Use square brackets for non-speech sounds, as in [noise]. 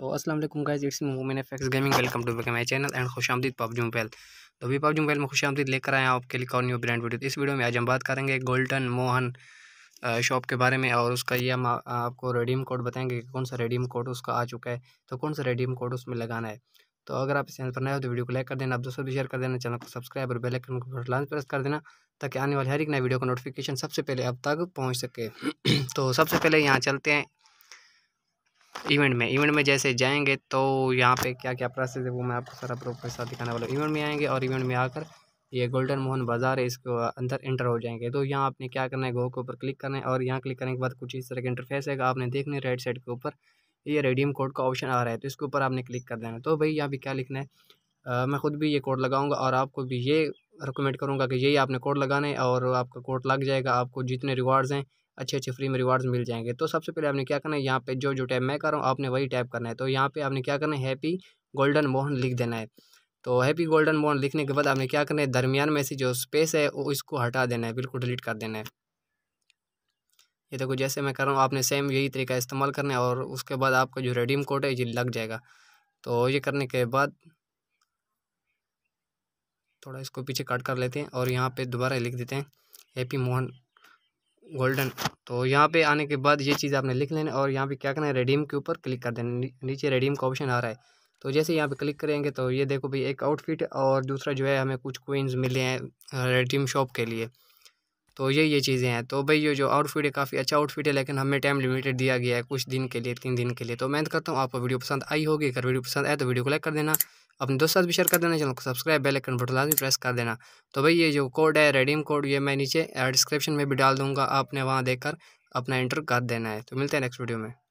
तो असल guys it's Momin X gaming welcome to back my channel and खुश आमदीद पबजी मोबाइल तो अभी पबजी मोबाइल में खुश आमदीद लेकर आए हैं आपके लिए और न्यू ब्रांड वीडियो इस वीडियो में आज हम बात करेंगे गोल्डन मोहन शॉप के बारे में और उसका ये हम आपको रेडीम कोड बताएंगे कि कौन सा रेडीम कोड उसका आ चुका है तो कौन सा रेडीम कोड उसमें लगाना है तो अगर आप इस चैनल पर नए हो तो वीडियो को लाइक कर देना आप दोस्तों भी शेयर कर देना चैनल को सब्सक्राइब और बेल आइकन को लाइन प्रेस कर देना ताकि आने वाले हर एक नए वीडियो का नोटिफिकेशन सबसे पहले अब तक पहुंच सके [clears throat] तो सबसे पहले यहाँ चलते हैं इवेंट में इवेंट में जैसे जाएंगे तो यहाँ पे क्या क्या प्रोसेस है वो मैं आपको सारा प्रूफ के साथ दिखाने वाला हूँ इवेंट में आएंगे और इवेंट में आकर ये गोल्डन मोहन बाज़ार है इसके अंदर इंटर हो जाएंगे तो यहाँ आपने क्या करना है गो के ऊपर क्लिक करना है और यहाँ क्लिक करने के बाद कुछ इस तरह का इंटरफेस है आपने देखना है राइट साइड के ऊपर ये रेडियम कोड का ऑप्शन आ रहा है तो इसके ऊपर आपने क्लिक कर देना है तो भाई यहाँ पर क्या लिखना है मैं खुद भी ये कोड लगाऊंगा और आपको भी ये रिकमेंड करूंगा कि यही आपने कोड लगाने और आपका कोड लग जाएगा आपको जितने रिवार्ड्स हैं अच्छे अच्छे फ्री में रिवार्ड्स मिल जाएंगे तो सबसे पहले आपने क्या करना है यहाँ पे जो जो टैप मैं कर रहा हूँ आपने वही टैप करना है तो यहाँ पे आपने क्या करना है हैप्पी गोल्डन मोहन लिख देना है तो हैप्पी गोल्डन मोहन लिखने के बाद आपने क्या करना है दरमियान में से जो स्पेस है वो इसको हटा देना है बिल्कुल डिलीट कर देना है ये देखो जैसे मैं कर रहा हूँ आपने सेम यही तरीका इस्तेमाल करना है और उसके बाद आपका जो रेडीम कोड है ये लग जाएगा तो ये करने के बाद थोड़ा इसको पीछे कट कर लेते हैं और यहाँ पे दोबारा लिख देते हैं हैप्पी मोहन गोल्डन तो यहाँ पे आने के बाद ये चीज़ आपने लिख लेना और यहाँ पे क्या करना है रेडीम के ऊपर क्लिक कर देना नीचे रेडीम का ऑप्शन आ रहा है तो जैसे यहाँ पे क्लिक करेंगे तो ये देखो भाई एक आउटफिट और दूसरा जो है हमें कुछ क्वींस मिले हैं रेडीम शॉप के लिए तो ये ये चीज़ें हैं तो भाई ये जो आउटफिट है काफ़ी अच्छा आउटफिट है लेकिन हमें टाइम लिमिटेड दिया गया है कुछ दिन के लिए तीन दिन के लिए तो मेहनत करता हूँ आपको वीडियो पसंद आई होगी अगर वीडियो पसंद आए तो वीडियो को लाइक कर देना अपने दोस्तों साथ भी शेयर कर देना चैनल को सब्सक्राइब बेल आइकन बटन लाजमी प्रेस कर देना तो भाई ये जो कोड है रेडीम कोड ये मैं नीचे डिस्क्रिप्शन में भी डाल दूंगा आपने वहाँ देखकर अपना एंटर कर देना है तो मिलते हैं नेक्स्ट वीडियो में